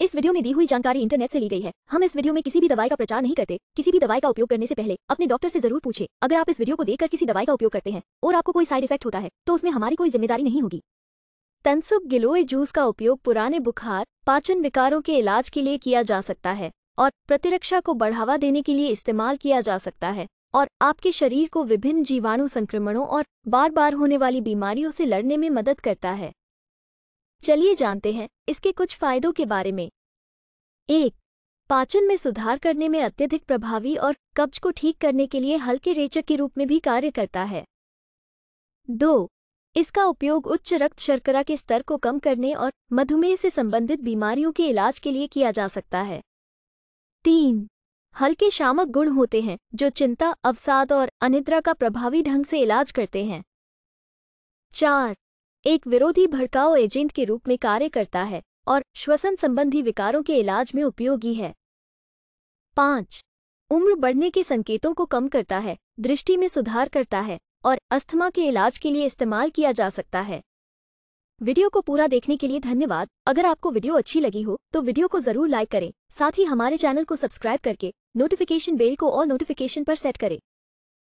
इस वीडियो में दी हुई जानकारी इंटरनेट से ली गई है हम इस वीडियो में किसी भी दवाई का प्रचार नहीं करते किसी भी दवाई का उपयोग करने से पहले अपने डॉक्टर से जरूर पूछे अगर आप इस वीडियो को देखकर किसी दवाई का उपयोग करते हैं और आपको कोई साइड इफेक्ट होता है तो उसमें हमारी कोई जिम्मेदारी नहीं होगी तनसुक गिलोय जूस का उपयोग पुराने बुखार पाचन विकारों के इलाज के लिए किया जा सकता है और प्रतिरक्षा को बढ़ावा देने के लिए इस्तेमाल किया जा सकता है और आपके शरीर को विभिन्न जीवाणु संक्रमणों और बार बार होने वाली बीमारियों से लड़ने में मदद करता है चलिए जानते हैं इसके कुछ फायदों के बारे में एक पाचन में सुधार करने में अत्यधिक प्रभावी और कब्ज को ठीक करने के लिए हल्के रेचक के रूप में भी कार्य करता है दो इसका उपयोग उच्च रक्त शर्करा के स्तर को कम करने और मधुमेह से संबंधित बीमारियों के इलाज के लिए किया जा सकता है तीन हल्के शामक गुण होते हैं जो चिंता अवसाद और अनिद्रा का प्रभावी ढंग से इलाज करते हैं चार एक विरोधी भड़काऊ एजेंट के रूप में कार्य करता है और श्वसन संबंधी विकारों के इलाज में उपयोगी है पाँच उम्र बढ़ने के संकेतों को कम करता है दृष्टि में सुधार करता है और अस्थमा के इलाज के लिए इस्तेमाल किया जा सकता है वीडियो को पूरा देखने के लिए धन्यवाद अगर आपको वीडियो अच्छी लगी हो तो वीडियो को जरूर लाइक करें साथ ही हमारे चैनल को सब्सक्राइब करके नोटिफिकेशन बेल को ऑल नोटिफिकेशन पर सेट करें